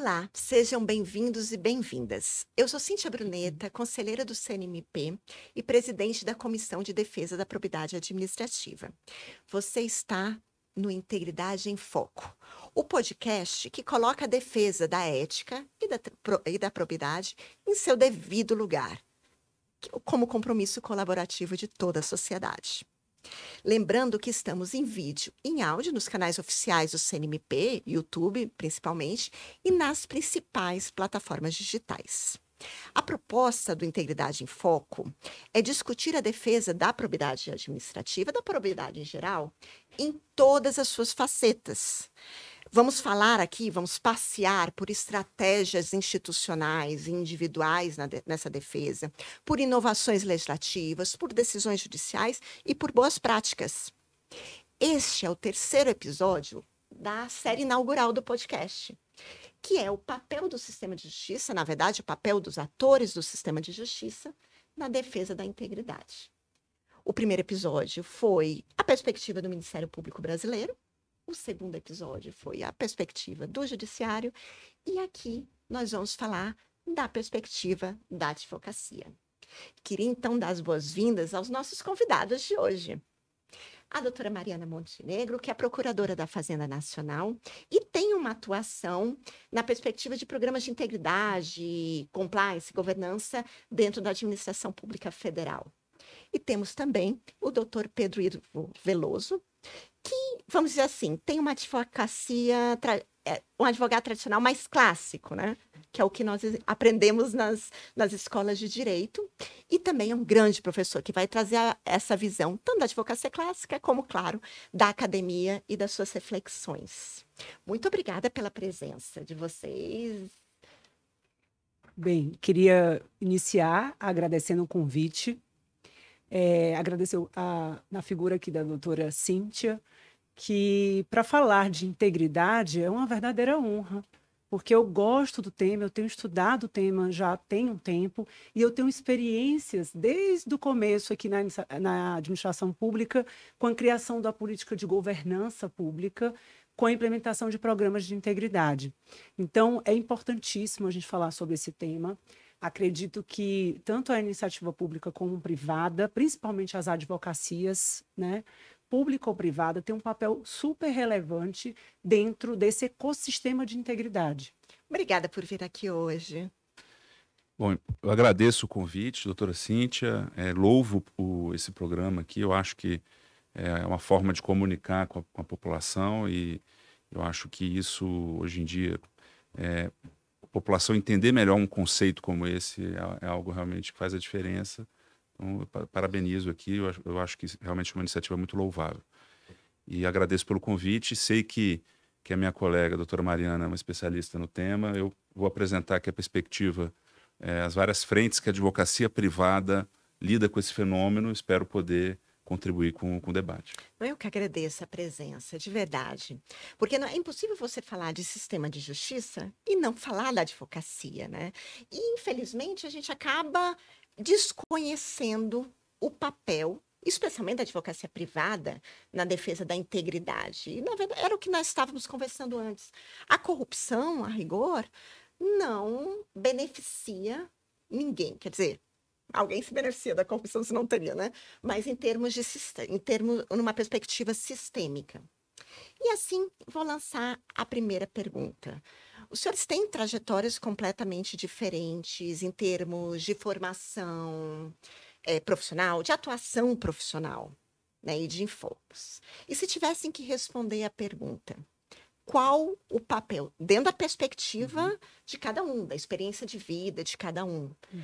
Olá, sejam bem-vindos e bem-vindas. Eu sou Cíntia Bruneta, conselheira do CNMP e presidente da Comissão de Defesa da Propriedade Administrativa. Você está no Integridade em Foco, o podcast que coloca a defesa da ética e da, e da probidade em seu devido lugar, como compromisso colaborativo de toda a sociedade. Lembrando que estamos em vídeo, em áudio, nos canais oficiais do CNMP, YouTube principalmente, e nas principais plataformas digitais. A proposta do Integridade em Foco é discutir a defesa da probidade administrativa, da probidade em geral, em todas as suas facetas. Vamos falar aqui, vamos passear por estratégias institucionais e individuais de, nessa defesa, por inovações legislativas, por decisões judiciais e por boas práticas. Este é o terceiro episódio da série inaugural do podcast, que é o papel do sistema de justiça, na verdade, o papel dos atores do sistema de justiça na defesa da integridade. O primeiro episódio foi a perspectiva do Ministério Público Brasileiro, o segundo episódio foi a perspectiva do judiciário e aqui nós vamos falar da perspectiva da advocacia. Queria então dar as boas-vindas aos nossos convidados de hoje. A doutora Mariana Montenegro, que é procuradora da Fazenda Nacional e tem uma atuação na perspectiva de programas de integridade, compliance, governança dentro da administração pública federal. E temos também o doutor Pedro Irvo Veloso, vamos dizer assim, tem uma advocacia, é, um advogado tradicional mais clássico, né? Que é o que nós aprendemos nas, nas escolas de direito. E também é um grande professor que vai trazer a, essa visão, tanto da advocacia clássica, como, claro, da academia e das suas reflexões. Muito obrigada pela presença de vocês. Bem, queria iniciar agradecendo o convite, é, agradecer a, na figura aqui da doutora Cíntia, que para falar de integridade é uma verdadeira honra, porque eu gosto do tema, eu tenho estudado o tema já tem um tempo e eu tenho experiências desde o começo aqui na, na administração pública com a criação da política de governança pública com a implementação de programas de integridade. Então, é importantíssimo a gente falar sobre esse tema. Acredito que tanto a iniciativa pública como privada, principalmente as advocacias, né, Público ou privada tem um papel super relevante dentro desse ecossistema de integridade. Obrigada por vir aqui hoje. Bom, eu agradeço o convite, doutora Cíntia, é, louvo o, esse programa aqui, eu acho que é, é uma forma de comunicar com a, com a população e eu acho que isso, hoje em dia, é, a população entender melhor um conceito como esse é, é algo realmente que faz a diferença. Então, eu parabenizo aqui, eu acho, eu acho que realmente é uma iniciativa muito louvável. E agradeço pelo convite, sei que, que a minha colega, a doutora Mariana, é uma especialista no tema, eu vou apresentar aqui a perspectiva, é, as várias frentes que a advocacia privada lida com esse fenômeno, espero poder contribuir com, com, o debate. Eu que agradeço a presença, de verdade. Porque não, é impossível você falar de sistema de justiça e não falar da advocacia, né? E, infelizmente, a gente acaba desconhecendo o papel, especialmente da advocacia privada, na defesa da integridade. E, na verdade, era o que nós estávamos conversando antes. A corrupção, a rigor, não beneficia ninguém. Quer dizer, alguém se beneficia da corrupção se não teria, né? Mas em termos de em termos numa perspectiva sistêmica. E assim, vou lançar a primeira pergunta. Os senhores têm trajetórias completamente diferentes em termos de formação é, profissional, de atuação profissional né, e de enfoques. E se tivessem que responder à pergunta, qual o papel, dentro da perspectiva uhum. de cada um, da experiência de vida de cada um, uhum.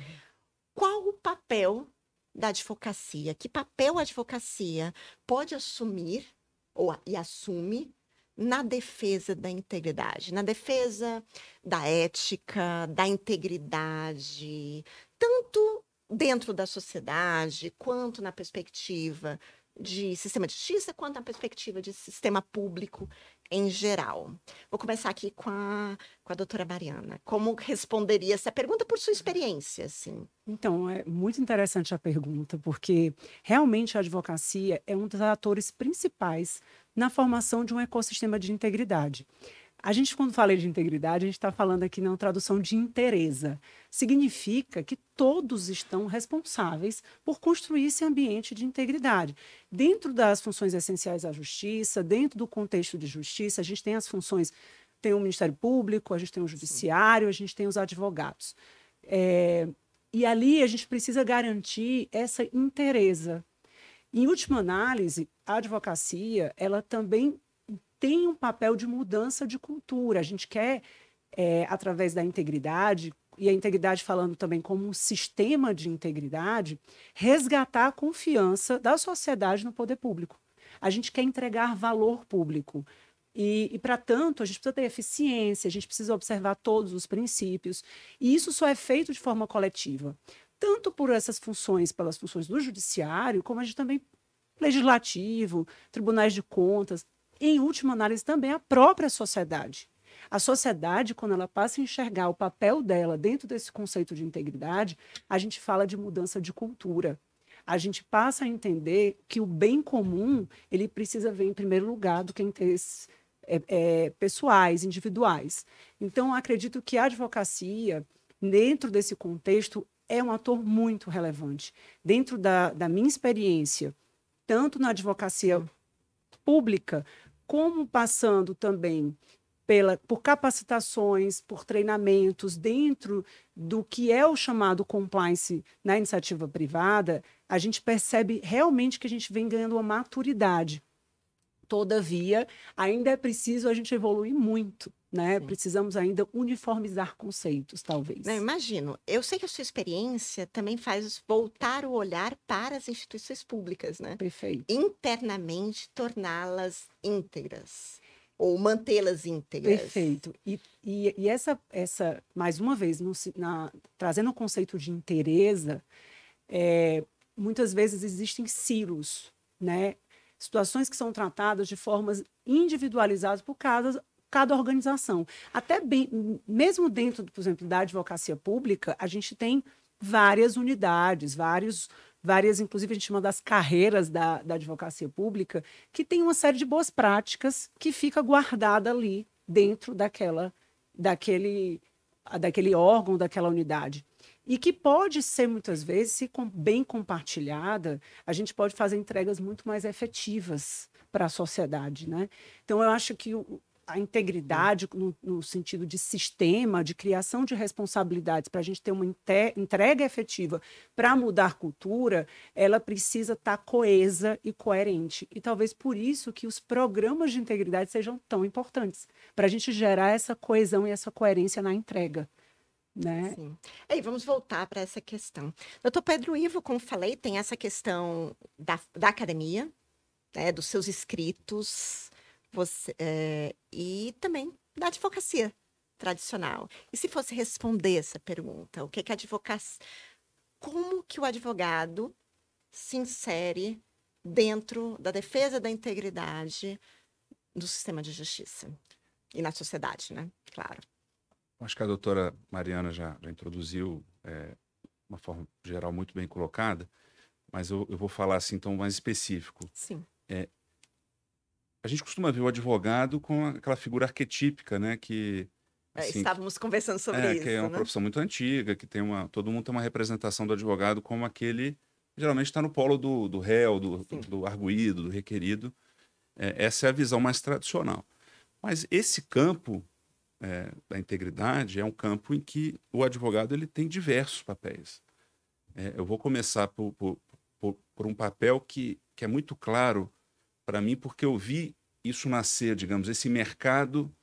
qual o papel da advocacia? Que papel a advocacia pode assumir ou, e assume na defesa da integridade, na defesa da ética, da integridade, tanto dentro da sociedade quanto na perspectiva de sistema de justiça, quanto na perspectiva de sistema público em geral. Vou começar aqui com a, com a doutora Mariana. Como responderia essa pergunta por sua experiência, assim? Então, é muito interessante a pergunta, porque realmente a advocacia é um dos atores principais na formação de um ecossistema de integridade. A gente, quando fala de integridade, a gente está falando aqui na tradução de interesa. Significa que todos estão responsáveis por construir esse ambiente de integridade. Dentro das funções essenciais à justiça, dentro do contexto de justiça, a gente tem as funções, tem o Ministério Público, a gente tem o Judiciário, a gente tem os advogados. É, e ali a gente precisa garantir essa interesa. Em última análise, a advocacia ela também tem um papel de mudança de cultura. A gente quer, é, através da integridade, e a integridade falando também como um sistema de integridade, resgatar a confiança da sociedade no poder público. A gente quer entregar valor público. E, e para tanto, a gente precisa ter eficiência, a gente precisa observar todos os princípios. E isso só é feito de forma coletiva, tanto por essas funções, pelas funções do judiciário, como a gente também legislativo, tribunais de contas, em última análise, também a própria sociedade. A sociedade, quando ela passa a enxergar o papel dela dentro desse conceito de integridade, a gente fala de mudança de cultura. A gente passa a entender que o bem comum ele precisa ver em primeiro lugar do que interesses é, é, pessoais, individuais. Então, acredito que a advocacia, dentro desse contexto, é um ator muito relevante. Dentro da, da minha experiência, tanto na advocacia pública, como passando também pela, por capacitações, por treinamentos dentro do que é o chamado compliance na iniciativa privada, a gente percebe realmente que a gente vem ganhando uma maturidade. Todavia, ainda é preciso a gente evoluir muito, né? Precisamos ainda uniformizar conceitos, talvez. Não, imagino. Eu sei que a sua experiência também faz voltar o olhar para as instituições públicas, né? Perfeito. Internamente torná-las íntegras ou mantê-las íntegras. Perfeito. E, e, e, essa, essa, mais uma vez, no, na, trazendo o conceito de inteireza, é, muitas vezes existem silos, né? situações que são tratadas de formas individualizadas por cada, cada organização. Até bem, mesmo dentro, por exemplo, da advocacia pública, a gente tem várias unidades, vários várias, inclusive a gente chama das carreiras da, da advocacia pública, que tem uma série de boas práticas que fica guardada ali dentro daquela daquele daquele órgão, daquela unidade. E que pode ser, muitas vezes, se bem compartilhada, a gente pode fazer entregas muito mais efetivas para a sociedade, né? Então, eu acho que o, a integridade no, no, sentido de sistema, de criação de responsabilidades, para a gente ter uma entrega efetiva para mudar cultura, ela precisa estar tá coesa e coerente. E talvez por isso que os programas de integridade sejam tão importantes, para a gente gerar essa coesão e essa coerência na entrega. Né? Sim. Aí, vamos voltar para essa questão. Doutor Pedro Ivo, como falei, tem essa questão da, da academia, né, dos seus escritos, você, é, e também da advocacia tradicional. E se fosse responder essa pergunta, o que que a advocacia... Como que o advogado se insere dentro da defesa da integridade do sistema de justiça e na sociedade, né? Claro. Acho que a doutora Mariana já, já introduziu é, uma forma geral muito bem colocada, mas eu, eu, vou falar assim então mais específico. Sim. É, a gente costuma ver o advogado com aquela figura arquetípica, né? Que é, assim, estávamos conversando sobre é, isso. Que é uma né? profissão muito antiga, que tem uma todo mundo tem uma representação do advogado como aquele geralmente está no polo do, do réu, do, do, arguído, do requerido. É, essa é a visão mais tradicional. Mas esse campo é, da integridade é um campo em que o advogado ele tem diversos papéis. É, eu vou começar por, por, por, por, um papel que, que é muito claro para mim, porque eu vi isso nascer, digamos, esse mercado,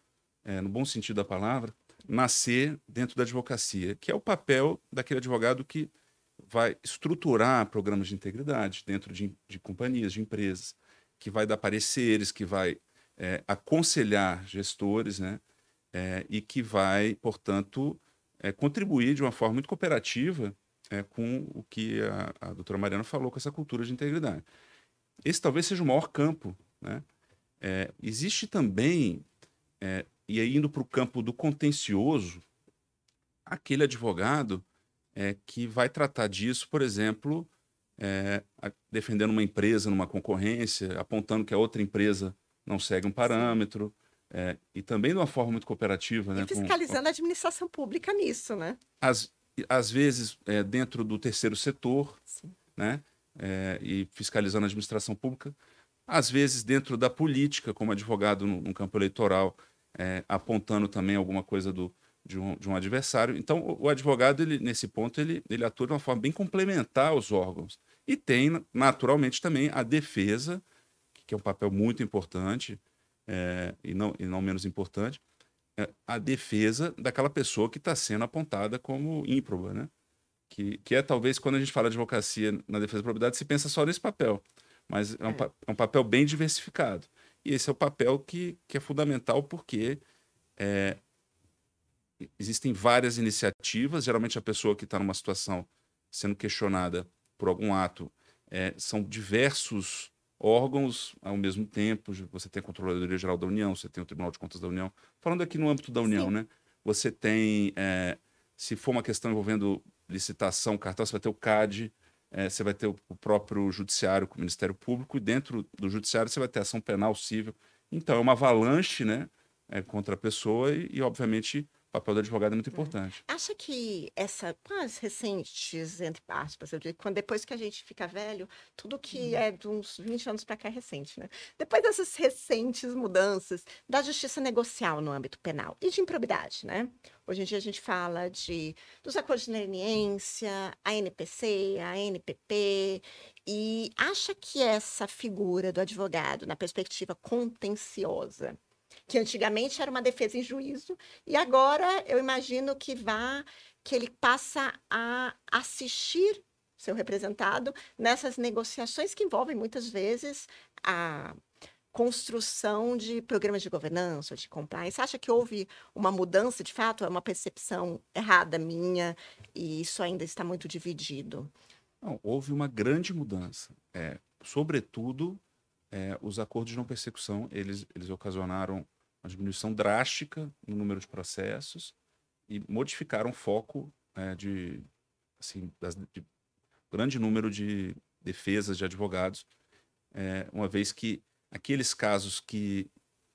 é, no bom sentido da palavra, nascer dentro da advocacia, que é o papel daquele advogado que vai estruturar programas de integridade dentro de, de companhias, de empresas, que vai dar pareceres, que vai é, aconselhar gestores, né? É, e que vai, portanto, é, contribuir de uma forma muito cooperativa é, com o que a, a doutora Mariana falou, com essa cultura de integridade. Esse talvez seja o maior campo né, é, existe também, é, e aí indo para o campo do contencioso, aquele advogado é, que vai tratar disso, por exemplo, é, a, defendendo uma empresa numa concorrência, apontando que a outra empresa não segue um parâmetro. É, e também de uma forma muito cooperativa. Né, e né, fiscalizando com... a administração pública nisso, né? Às, às vezes é, dentro do terceiro setor, Sim. né? É, e fiscalizando a administração pública às vezes dentro da política, como advogado no, no campo eleitoral, é, apontando também alguma coisa do, de, um, de um adversário. Então, o, o, advogado, ele, nesse ponto, ele, ele atua de uma forma bem complementar aos órgãos. E tem, naturalmente, também a defesa, que é um papel muito importante, é, e, não, e não menos importante, é a defesa daquela pessoa que está sendo apontada como ímproba, né? Que, que é talvez quando a gente fala de advocacia na defesa da propriedade, se pensa só nesse papel. Mas é um, é. é um, papel bem diversificado. E esse é o papel que, que é fundamental porque é, existem várias iniciativas. Geralmente, a pessoa que está numa situação sendo questionada por algum ato é, são diversos órgãos ao mesmo tempo. Você tem a Controladoria Geral da União, você tem o Tribunal de Contas da União. Falando aqui no âmbito da União, Sim. né? Você tem, é, se for uma questão envolvendo licitação, cartão, você vai ter o CAD, é, você vai ter o, próprio judiciário com o Ministério Público, e dentro do judiciário você vai ter ação penal, civil. Então, é uma avalanche né, é, contra a pessoa e, e obviamente, o papel do advogado é muito importante. Acha que essa paz recentes, entre aspas, eu digo, quando depois que a gente fica velho, tudo que uhum. é de uns 20 anos para cá é recente, né? Depois dessas recentes mudanças da justiça negocial no âmbito penal e de improbidade, né? Hoje em dia a gente fala de dos acordos de leniência, a NPC, a NPP, e acha que essa figura do advogado na perspectiva contenciosa que antigamente era uma defesa em juízo, e agora eu imagino que vá, que ele passa a assistir seu representado nessas negociações que envolvem muitas vezes a construção de programas de governança, de compliance. Acha que houve uma mudança de fato? É uma percepção errada minha e isso ainda está muito dividido. Não, houve uma grande mudança. É, sobretudo, é, os acordos de não persecução eles, eles ocasionaram uma diminuição drástica no número de processos e modificaram o foco é, de, assim, das, de grande número de defesas de advogados, é, uma vez que aqueles casos que,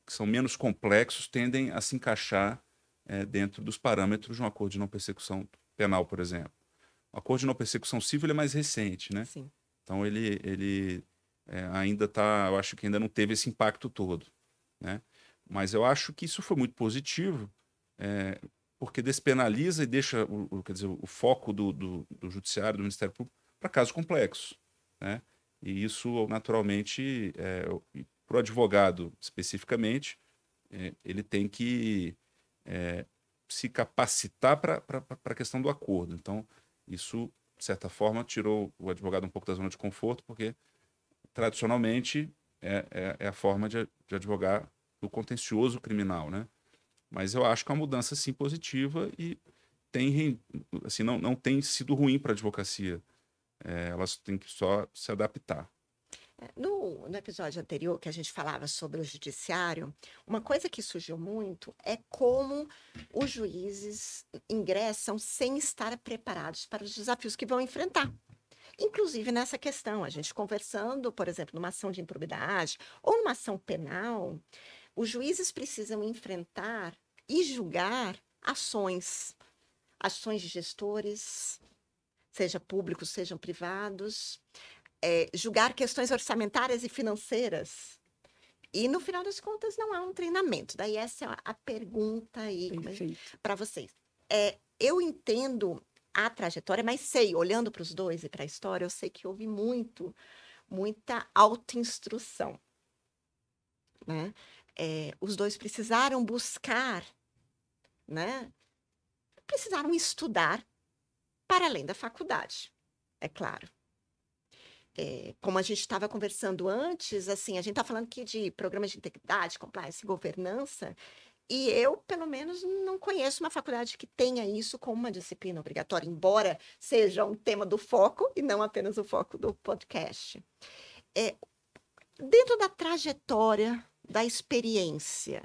que, são menos complexos tendem a se encaixar é, dentro dos parâmetros de um acordo de não persecução penal, por exemplo. O acordo de não persecução civil é mais recente, né? Sim. Então ele, ele é, ainda está, eu acho que ainda não teve esse impacto todo, né? Mas eu acho que isso foi muito positivo, é, porque despenaliza e deixa o, o quer dizer, o foco do, do, do judiciário, do Ministério Público, para casos complexos. Né? E isso, naturalmente, é, para o advogado especificamente, é, ele tem que eh, se capacitar para a questão do acordo. Então, isso, de certa forma, tirou o advogado um pouco da zona de conforto, porque, tradicionalmente, é, é, é a forma de, de advogar do contencioso criminal, né? Mas eu acho que é uma mudança, sim, positiva e tem, assim, não, não tem sido ruim para a advocacia. É, elas têm que só se adaptar. É, no, no, episódio anterior, que a gente falava sobre o judiciário, uma coisa que surgiu muito é como os juízes ingressam sem estar preparados para os desafios que vão enfrentar. Inclusive nessa questão, a gente conversando, por exemplo, numa ação de improbidade ou numa ação penal, os juízes precisam enfrentar e julgar ações, ações de gestores, seja públicos, sejam privados, é, julgar questões orçamentárias e financeiras. E no final das contas não há um treinamento. Daí essa é a pergunta aí para vocês. É, eu entendo a trajetória, mas sei, olhando para os dois e para a história, eu sei que houve muito, muita autoinstrução. Né? é, os dois precisaram buscar, né? Precisaram estudar para além da faculdade, é claro. É, como a gente estava conversando antes, assim, a gente está falando aqui de programas de integridade, compliance, governança, e eu, pelo menos, não conheço uma faculdade que tenha isso como uma disciplina obrigatória, embora seja um tema do foco e não apenas o foco do podcast. É, dentro da trajetória da experiência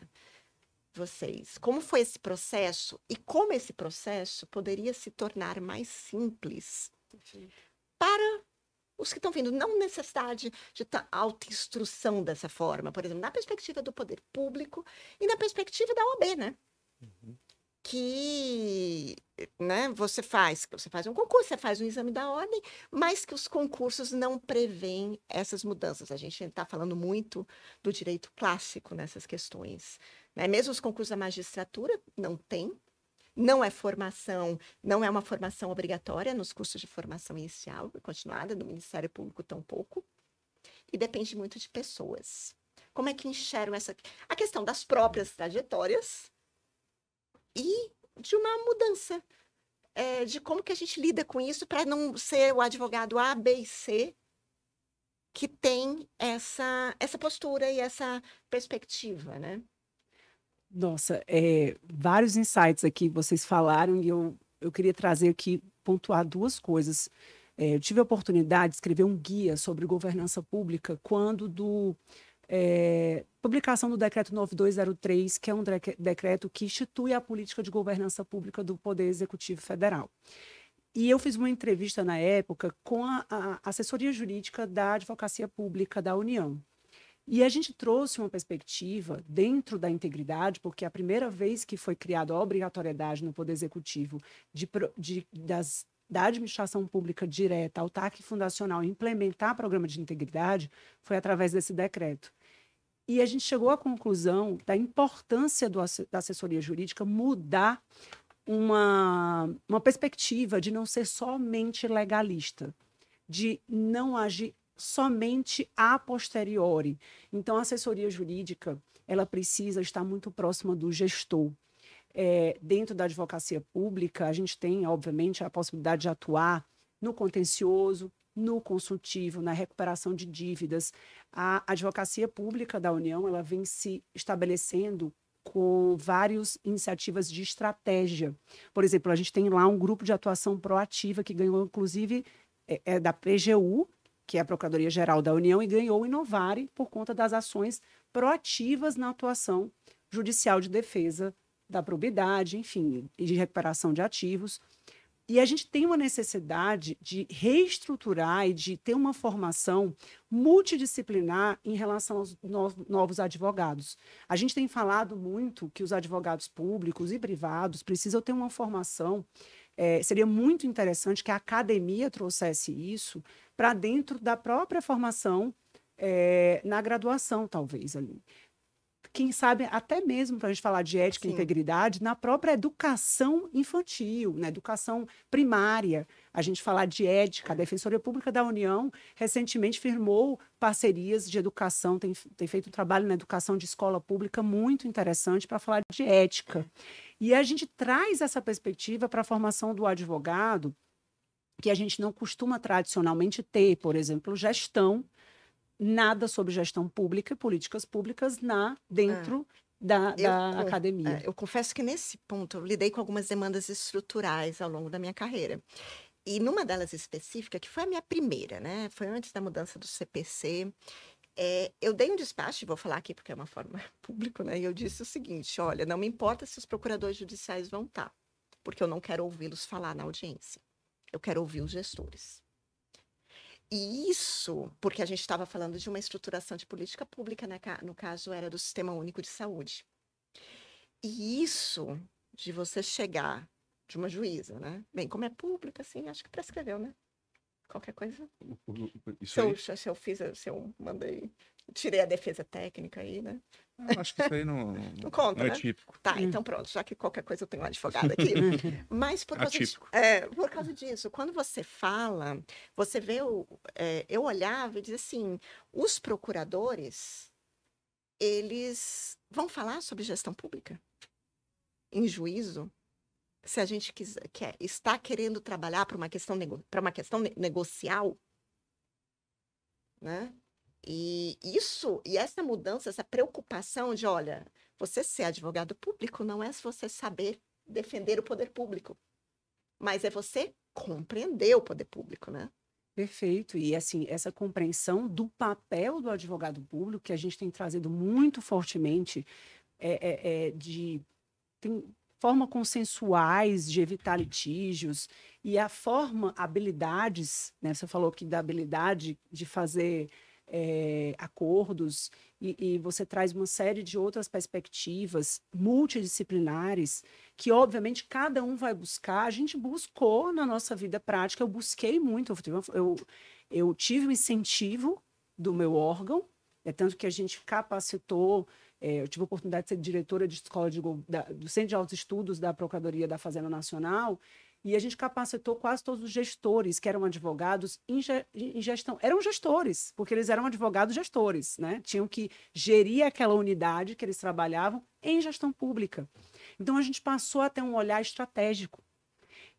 vocês. Como foi esse processo e como esse processo poderia se tornar mais simples para os que estão vindo. Não necessidade de tá autoinstrução dessa forma, por exemplo, na perspectiva do poder público e na perspectiva da OAB, né? Uhum que né, você faz, você faz um concurso, você faz um exame da ordem, mas que os concursos não prevêem essas mudanças. A gente está falando muito do direito clássico nessas questões. Né? Mesmo os concursos da magistratura não tem, não é formação, não é uma formação obrigatória nos cursos de formação inicial e continuada, do Ministério Público tão pouco, e depende muito de pessoas. Como é que enxergam essa... A questão das próprias trajetórias, e de uma mudança é, de como que a gente lida com isso para não ser o advogado A, B e C que tem essa, essa postura e essa perspectiva, né? Nossa, é, vários insights aqui vocês falaram e eu, eu queria trazer aqui, pontuar duas coisas. É, eu tive a oportunidade de escrever um guia sobre governança pública quando do é, publicação do decreto 9203, que é um decreto que institui a política de governança pública do Poder Executivo Federal. E eu fiz uma entrevista na época com a, a assessoria jurídica da Advocacia Pública da União. E a gente trouxe uma perspectiva dentro da integridade, porque a primeira vez que foi criada a obrigatoriedade no Poder Executivo de, de das da administração pública direta ao TAC fundacional implementar programa de integridade foi através desse decreto. E a gente chegou à conclusão da importância do, da assessoria jurídica mudar uma, uma perspectiva de não ser somente legalista, de não agir somente a posteriori. Então, a assessoria jurídica ela precisa estar muito próxima do gestor, é, dentro da advocacia pública, a gente tem, obviamente, a possibilidade de atuar no contencioso, no consultivo, na recuperação de dívidas. A advocacia pública da União ela vem se estabelecendo com várias iniciativas de estratégia. Por exemplo, a gente tem lá um grupo de atuação proativa que ganhou, inclusive, é, é da PGU, que é a Procuradoria-Geral da União, e ganhou o Inovare por conta das ações proativas na atuação judicial de defesa da probidade, enfim, e de recuperação de ativos. E a gente tem uma necessidade de reestruturar e de ter uma formação multidisciplinar em relação aos novos advogados. A gente tem falado muito que os advogados públicos e privados precisam ter uma formação. É, seria muito interessante que a academia trouxesse isso para dentro da própria formação é, na graduação, talvez ali quem sabe até mesmo para a gente falar de ética Sim. e integridade, na própria educação infantil, na educação primária. A gente falar de ética, a Defensoria Pública da União recentemente firmou parcerias de educação, tem, tem feito um trabalho na educação de escola pública muito interessante para falar de ética. E a gente traz essa perspectiva para a formação do advogado, que a gente não costuma tradicionalmente ter, por exemplo, gestão nada sobre gestão pública e políticas públicas na dentro da, ah. da eu, academia. É, eu confesso que nesse ponto eu lidei com algumas demandas estruturais ao longo da minha carreira. E numa delas específica, que foi a minha primeira, né? Foi antes da mudança do CPC. É, eu dei um despacho, vou falar aqui porque é uma forma pública, né? E eu disse o seguinte: olha, não me importa se os procuradores judiciais vão estar, porque eu não quero ouvi-los falar na audiência. Eu quero ouvir os gestores. E isso, porque a gente estava falando de uma estruturação de política pública, né? no caso era do Sistema Único de Saúde. E isso de você chegar de uma juíza, né? Bem, como é pública, assim, acho que prescreveu, né? Qualquer coisa. Isso se, eu, se eu fiz, se eu mandei tirei a defesa técnica aí, né? Ah, eu acho que isso aí não, não conta, não é né? típico. Tá, hum. então pronto, já que qualquer coisa eu tenho um advogado aqui. Uhum. Mas por causa, de, é, por causa disso, quando você fala, você vê, o, é, eu olhava e dizia assim, os procuradores, eles vão falar sobre gestão pública em juízo, se a gente quiser, quer, está querendo trabalhar para uma questão, nego, uma questão negocial, né? E isso, e essa mudança, essa preocupação de, olha, você ser advogado público não é você saber defender o poder público, mas é você compreender o poder público, né? Perfeito. E assim, essa compreensão do papel do advogado público que a gente tem trazido muito fortemente é, é, é de tem forma consensuais de evitar litígios e a forma habilidades, né? Você falou aqui da habilidade de fazer é, acordos, e, e você traz uma série de outras perspectivas multidisciplinares, que obviamente cada um vai buscar. A gente buscou na nossa vida prática, eu busquei muito, eu, eu, eu tive o um incentivo do meu órgão, é tanto que a gente capacitou é, eu tive a oportunidade de ser diretora de escola de, da, do Centro de Altos Estudos da Procuradoria da Fazenda Nacional, e a gente capacitou quase todos os gestores que eram advogados em, ge em gestão. Eram gestores, porque eles eram advogados gestores, né? Tinham que gerir aquela unidade que eles trabalhavam em gestão pública. Então a gente passou a ter um olhar estratégico.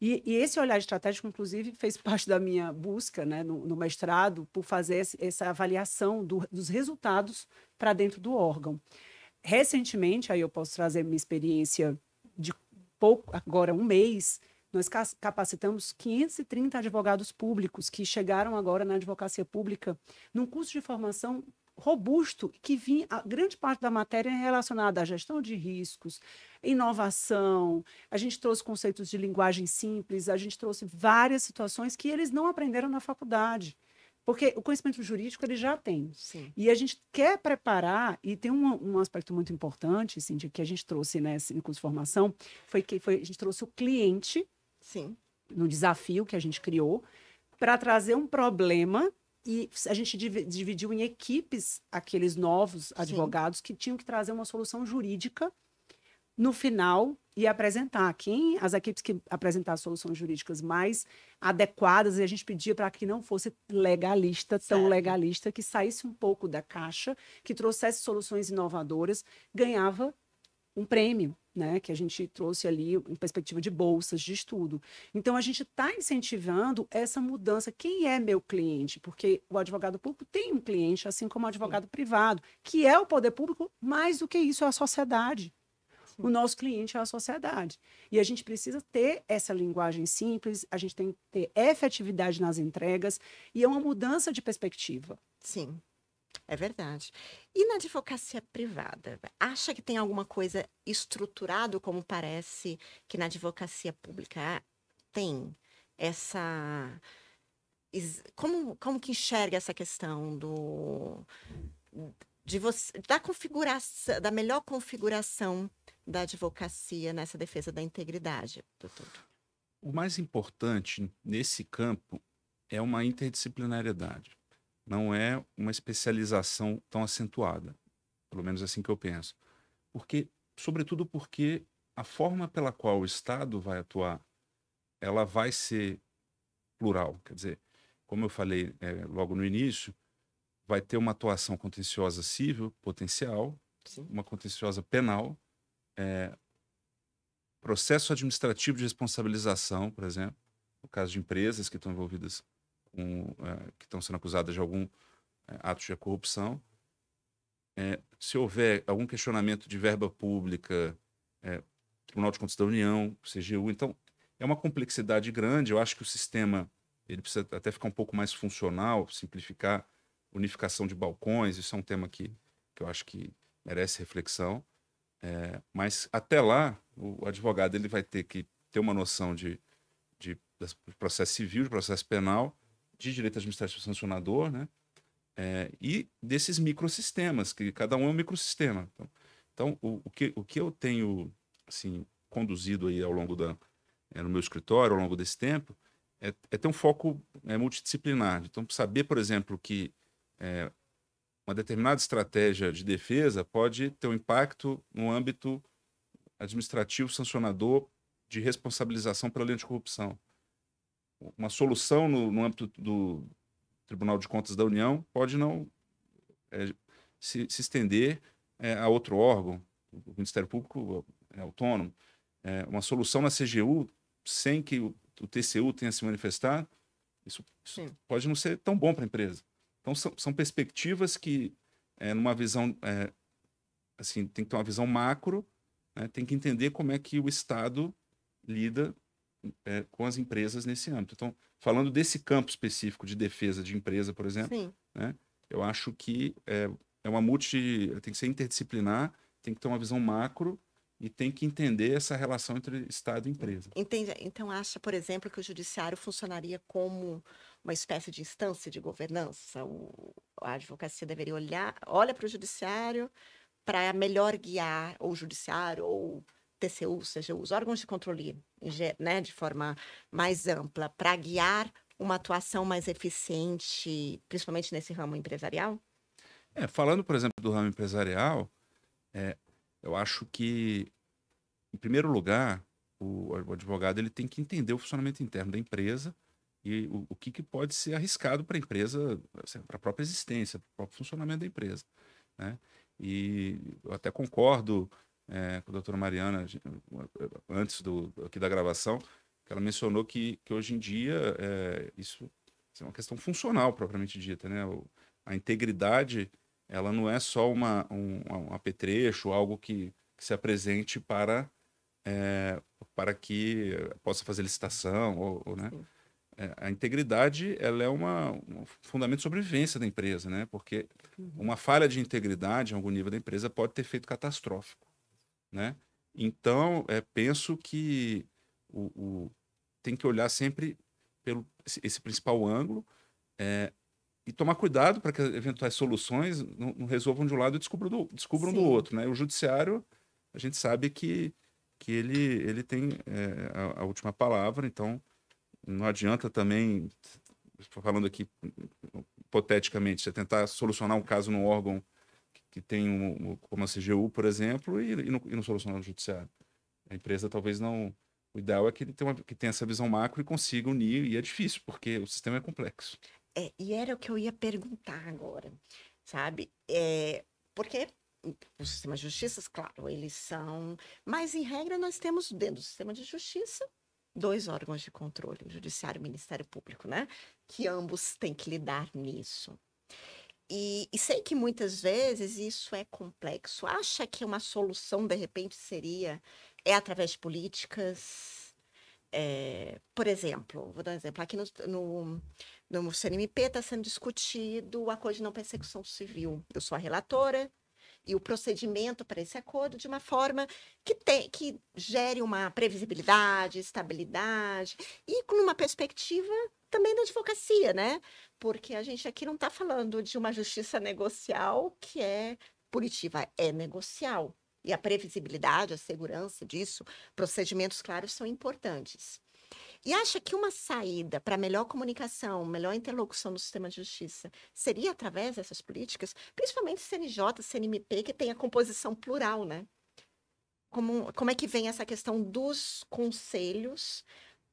E, e esse olhar estratégico, inclusive, fez parte da minha busca né, no, no mestrado por fazer esse, essa avaliação do, dos resultados para dentro do órgão. Recentemente, aí eu posso trazer minha experiência de pouco, agora um mês, nós capacitamos 530 advogados públicos que chegaram agora na advocacia pública num curso de formação robusto que vinha a grande parte da matéria é relacionada à gestão de riscos, inovação. A gente trouxe conceitos de linguagem simples, a gente trouxe várias situações que eles não aprenderam na faculdade. Porque o conhecimento jurídico ele já tem. Sim. E a gente quer preparar, e tem um, um aspecto muito importante, Cintia, assim, que a gente trouxe nesse né, curso de formação, foi que foi, a gente trouxe o cliente Sim. No desafio que a gente criou, para trazer um problema e a gente dividiu em equipes aqueles novos advogados Sim. que tinham que trazer uma solução jurídica no final e apresentar quem as equipes que apresentar soluções jurídicas mais adequadas e a gente pedia para que não fosse legalista certo. tão legalista que saísse um pouco da caixa que trouxesse soluções inovadoras ganhava um prêmio né, que a gente trouxe ali em perspectiva de bolsas de estudo. Então, a gente está incentivando essa mudança. Quem é meu cliente? Porque o advogado público tem um cliente, assim como o advogado Sim. privado, que é o poder público, mais do que isso, é a sociedade. O nosso cliente é a sociedade. E a gente precisa ter essa linguagem simples, a gente tem que ter efetividade nas entregas e é uma mudança de perspectiva. Sim. É verdade. E na advocacia privada, acha que tem alguma coisa estruturado como parece que na advocacia pública tem essa como como que enxerga essa questão do de você, da configuração, da melhor configuração da advocacia nessa defesa da integridade, doutor? O mais importante nesse campo é uma interdisciplinariedade não é uma especialização tão acentuada, pelo menos assim que eu penso. Porque, sobretudo porque a forma pela qual o Estado vai atuar, ela vai ser plural, quer dizer, como eu falei é, logo no início, vai ter uma atuação contenciosa civil potencial, Sim. uma contenciosa penal, é, processo administrativo de responsabilização, por exemplo, no caso de empresas que estão envolvidas com, é, que estão sendo acusadas de algum é, ato de corrupção. É, se houver algum questionamento de verba pública, é, Tribunal de Contas da União, CGU, então é uma complexidade grande. Eu acho que o sistema ele precisa até ficar um pouco mais funcional, simplificar unificação de balcões. Isso é um tema que, que eu acho que merece reflexão. É, mas até lá, o advogado ele vai ter que ter uma noção de, de, de processo civil, de processo penal, de direito administrativo sancionador, né? É, e desses microsistemas, que cada um é um microsistema. Então, então o, o, que, o que eu tenho assim, conduzido aí ao longo da, é, no meu escritório, ao longo desse tempo, é, é ter um foco é, multidisciplinar. Então, saber, por exemplo, que é, uma determinada estratégia de defesa pode ter um impacto no âmbito administrativo sancionador de responsabilização pela lei de corrupção uma solução no, no âmbito do Tribunal de Contas da União pode não é, se, se, estender é, a outro órgão, o Ministério Público é autônomo. É, uma solução na CGU, sem que o, o TCU tenha se manifestado, isso, isso pode não ser tão bom para a empresa. Então, são, são perspectivas que, é, numa visão, é, assim, tem que ter uma visão macro, né, tem que entender como é que o Estado lida é, com as empresas nesse âmbito. Então, falando desse campo específico de defesa de empresa, por exemplo, né, eu acho que é, é uma multi. tem que ser interdisciplinar, tem que ter uma visão macro e tem que entender essa relação entre Estado e empresa. Entende? Então, acha, por exemplo, que o judiciário funcionaria como uma espécie de instância de governança? O, a advocacia deveria olhar, olha para o judiciário para melhor guiar ou o judiciário ou TCU, seja os órgãos de controle né, de forma mais ampla, para guiar uma atuação mais eficiente, principalmente nesse ramo empresarial? É, falando, por exemplo, do ramo empresarial, é, eu acho que, em primeiro lugar, o, o, advogado ele tem que entender o funcionamento interno da empresa e o, o que, que pode ser arriscado para a empresa, assim, para a própria existência, para o próprio funcionamento da empresa. Né? E eu até concordo é, com a doutora Mariana, antes do, aqui da gravação, que ela mencionou que, que hoje em dia é, isso é uma questão funcional propriamente dita, né? O, a integridade, ela não é só uma, um, um apetrecho, algo que, que se apresente para, é, para que possa fazer licitação, ou, ou né? É, a integridade, ela é uma, um fundamento de sobrevivência da empresa, né? Porque uhum. uma falha de integridade em algum nível da empresa pode ter feito catastrófico né? Então, é, penso que o, o, tem que olhar sempre pelo esse principal ângulo é, e tomar cuidado para que eventuais soluções não, não, resolvam de um lado e descubram do, descubram do outro, né? O judiciário, a gente sabe que, que ele, ele tem é, a, a última palavra, então não adianta também, falando aqui hipoteticamente, você tentar solucionar um caso no órgão que tem um, como a CGU, por exemplo, e, e, não, e não solucionar no judiciário. A empresa talvez não. O ideal é que ele tenha, uma, que tenha essa visão macro e consiga unir, e é difícil, porque o sistema é complexo. É, e era o que eu ia perguntar agora, sabe? É, porque o sistema de justiça, claro, eles são. Mas, em regra, nós temos dentro do sistema de justiça dois órgãos de controle, o Judiciário e o Ministério Público, né? Que ambos têm que lidar nisso. E, e, sei que muitas vezes isso é complexo. Acha que uma solução, de repente, seria é através de políticas? É, por exemplo, vou dar um exemplo. Aqui no, no, no CNMP está sendo discutido o acordo de não persecução civil. Eu sou a relatora e o procedimento para esse acordo de uma forma que, tem, que gere uma previsibilidade, estabilidade e com uma perspectiva também da advocacia, né? Porque a gente aqui não está falando de uma justiça negocial que é punitiva, é negocial. E a previsibilidade, a segurança disso, procedimentos claros são importantes. E acha que uma saída para melhor comunicação, melhor interlocução no sistema de justiça seria através dessas políticas, principalmente CNJ, CNMP, que tem a composição plural, né? Como, como é que vem essa questão dos conselhos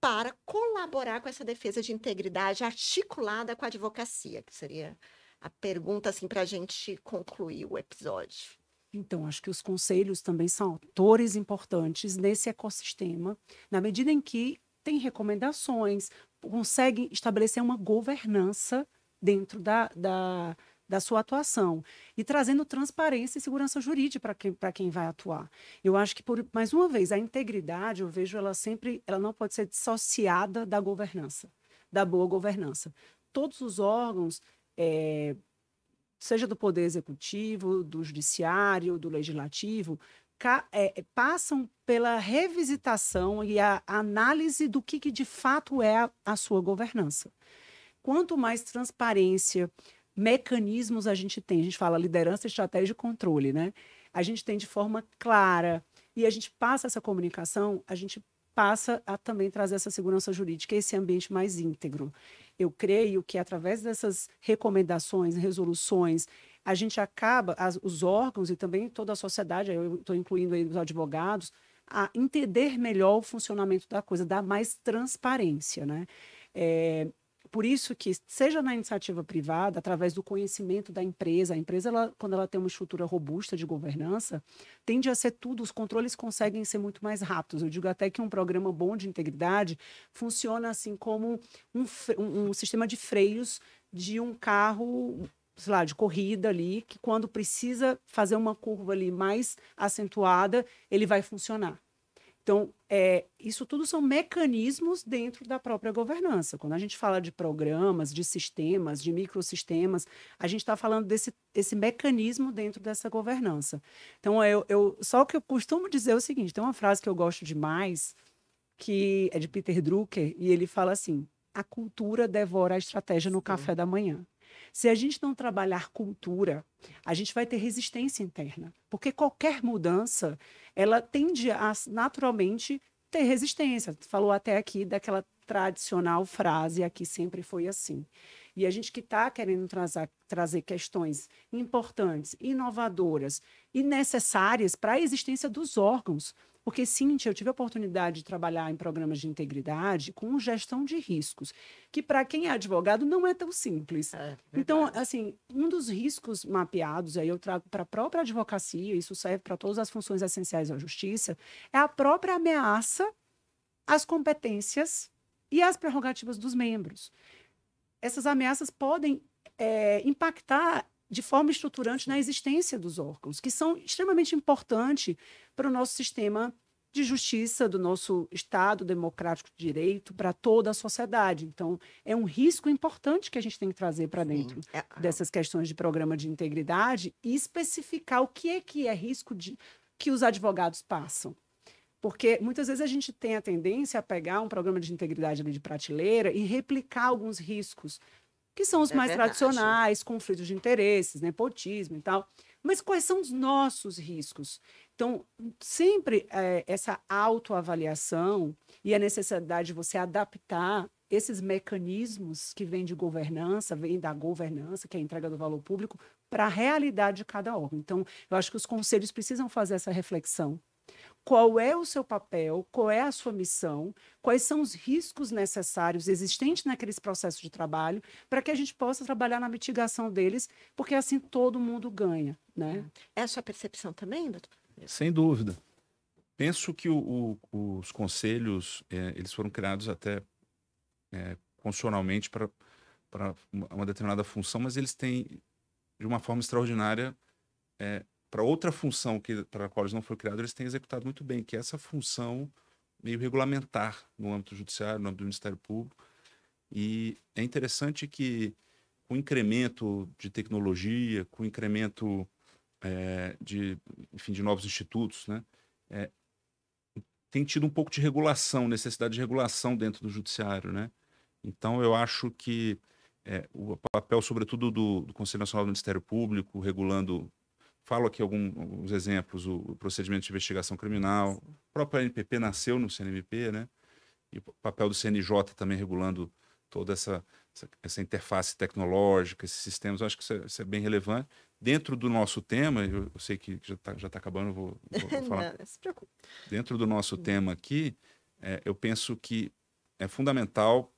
para colaborar com essa defesa de integridade articulada com a advocacia, que seria a pergunta assim para a gente concluir o episódio. Então, acho que os conselhos também são atores importantes nesse ecossistema, na medida em que tem recomendações, conseguem estabelecer uma governança dentro da, da da sua atuação e trazendo transparência e segurança jurídica para quem, quem vai atuar. Eu acho que, por, mais uma vez, a integridade, eu vejo ela sempre, ela não pode ser dissociada da governança, da boa governança. Todos os órgãos, é, seja do Poder Executivo, do Judiciário, do Legislativo, é, passam pela revisitação e a análise do que, que de fato é a, a sua governança. Quanto mais transparência, mecanismos a gente tem? A gente fala liderança, estratégia e controle, né? A gente tem de forma clara e a gente passa essa comunicação, a gente passa a também trazer essa segurança jurídica, esse ambiente mais íntegro. Eu creio que através dessas recomendações, resoluções, a gente acaba, as, os órgãos e também toda a sociedade, eu estou incluindo aí os advogados, a entender melhor o funcionamento da coisa, dar mais transparência, né? É, por isso que, seja na iniciativa privada, através do conhecimento da empresa, a empresa, ela, quando ela tem uma estrutura robusta de governança, tende a ser tudo, os controles conseguem ser muito mais rápidos. Eu digo até que um programa bom de integridade funciona assim como um, um, um sistema de freios de um carro sei lá, de corrida ali, que quando precisa fazer uma curva ali mais acentuada, ele vai funcionar. Então, é, isso tudo são mecanismos dentro da própria governança. Quando a gente fala de programas, de sistemas, de microsistemas, a gente está falando desse mecanismo dentro dessa governança. Então, eu, eu só o que eu costumo dizer é o seguinte: tem uma frase que eu gosto demais, que é de Peter Drucker, e ele fala assim: a cultura devora a estratégia no Sim. café da manhã. Se a gente não trabalhar cultura, a gente vai ter resistência interna, porque qualquer mudança ela tende a naturalmente ter resistência. Falou até aqui daquela tradicional frase, aqui sempre foi assim. E a gente que está querendo trazer, trazer questões importantes, inovadoras e necessárias para a existência dos órgãos, porque, Cintia, eu tive a oportunidade de trabalhar em programas de integridade com gestão de riscos, que para quem é advogado não é tão simples. É, então, assim, um dos riscos mapeados, aí eu trago para a própria advocacia, isso serve para todas as funções essenciais da justiça, é a própria ameaça às competências e às prerrogativas dos membros. Essas ameaças podem é, impactar de forma estruturante na existência dos órgãos, que são extremamente importantes para o nosso sistema de justiça, do nosso Estado democrático de direito, para toda a sociedade. Então, é um risco importante que a gente tem que trazer para dentro é, é. dessas questões de programa de integridade e especificar o que é que é risco de, que os advogados passam. Porque muitas vezes a gente tem a tendência a pegar um programa de integridade ali de prateleira e replicar alguns riscos que são os é mais verdade. tradicionais, conflitos de interesses, nepotismo e tal. Mas quais são os nossos riscos? Então, sempre é, essa autoavaliação e a necessidade de você adaptar esses mecanismos que vêm de governança, vêm da governança, que é a entrega do valor público, para a realidade de cada órgão. Então, eu acho que os conselhos precisam fazer essa reflexão qual é o seu papel, qual é a sua missão, quais são os riscos necessários existentes naqueles processos de trabalho, para que a gente possa trabalhar na mitigação deles, porque assim todo mundo ganha. Né? Hum. É a sua percepção também, doutor? Sem dúvida. Penso que o, o, os conselhos é, eles foram criados até é, constitucionalmente para uma determinada função, mas eles têm, de uma forma extraordinária, é, para outra função que para a qual eles não foram criados, eles têm executado muito bem, que é essa função meio regulamentar no âmbito judiciário, no âmbito do Ministério Público. E é interessante que com o incremento de tecnologia, com o incremento é, de, enfim, de novos institutos, né, é, tem tido um pouco de regulação, necessidade de regulação dentro do judiciário, né? Então eu acho que é, o papel, sobretudo do, do Conselho Nacional do Ministério Público, regulando falo aqui alguns exemplos, o, o, procedimento de investigação criminal, o próprio NPP nasceu no CNMP, né? E o papel do CNJ também regulando toda essa, essa, essa interface tecnológica, esses sistemas, eu acho que isso é, isso é, bem relevante. Dentro do nosso tema, eu, eu sei que já está já tá acabando, vou, vou, vou falar. não, se preocupe. Dentro do nosso tema aqui, é, eu penso que é fundamental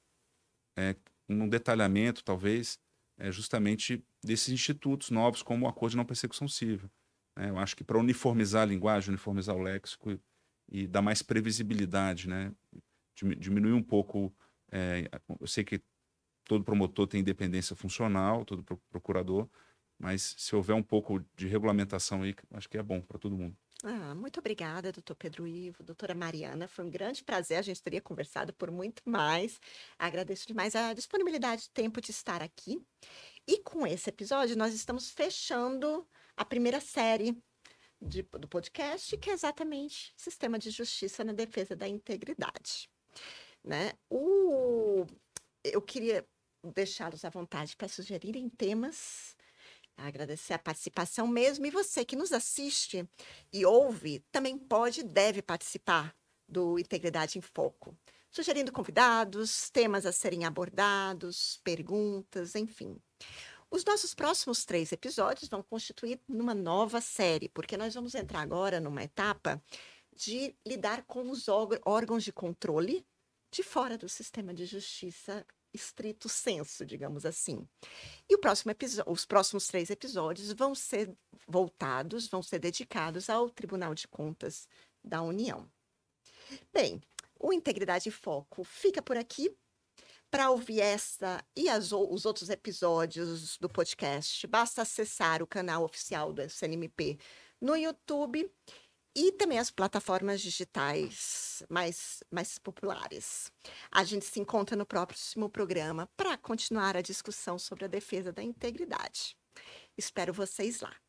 é, um detalhamento, talvez, é justamente desses institutos novos, como o Acordo de Não Persecução Civil. É, né? eu acho que para uniformizar a linguagem, uniformizar o léxico e, e dar mais previsibilidade, né? diminuir um pouco. É, eu sei que todo promotor tem independência funcional, todo procurador, mas se houver um pouco de regulamentação aí, acho que é bom para todo mundo. Ah, muito obrigada, doutor Pedro Ivo, doutora Mariana. Foi um grande prazer, a gente teria conversado por muito mais. Agradeço demais a disponibilidade, tempo de estar aqui. E com esse episódio, nós estamos fechando a primeira série de, do podcast, que é exatamente Sistema de Justiça na Defesa da Integridade. Né? O, eu queria deixá-los à vontade para sugerirem temas agradecer a participação mesmo. E você que nos assiste e ouve também pode e deve participar do Integridade em Foco, sugerindo convidados, temas a serem abordados, perguntas, enfim. Os nossos próximos três episódios vão constituir numa nova série, porque nós vamos entrar agora numa etapa de lidar com os órgãos de controle de fora do sistema de justiça estrito senso, digamos assim. E próximo os próximos três episódios vão ser voltados, vão ser dedicados ao Tribunal de Contas da União. Bem, o Integridade Foco fica por aqui. Para ouvir essa e as, os outros episódios do podcast, basta acessar o canal oficial do CNMP no YouTube e também as plataformas digitais mais, mais populares. A gente se encontra no próximo programa para continuar a discussão sobre a defesa da integridade. Espero vocês lá.